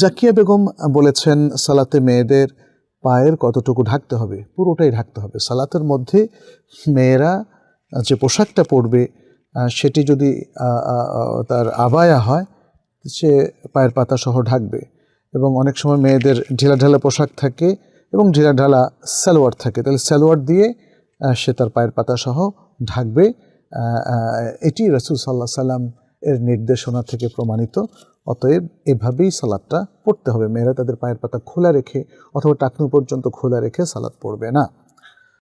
জাকিয়া বেগম বলেছেন সালাতে মেয়েদের পায়ের কতটুকু ঢাকতে হবে পুরোটাই ঢাকতে হবে সালাতের মধ্যে মেয়েরা যে পোশাকটা পরবে সেটি যদি তার আবায়া হয় সে পায়ের পাতা সহ ঢাকবে এবং অনেক সময় মেয়েদের ঢালা পোশাক থাকে এবং ঢালা সালোয়ার থাকে তাহলে সালোয়ার দিয়ে সে তার পায়ের পাতা সহ ঢাকবে এটি রসুল সাল্লাহ সাল্লাম এর নির্দেশনা থেকে প্রমাণিত অতএব এভাবেই সালাদটা পড়তে হবে মেয়েরা তাদের পায়ের পাতা খোলা রেখে অথবা টাকনু পর্যন্ত খোলা রেখে সালাদ পড়বে না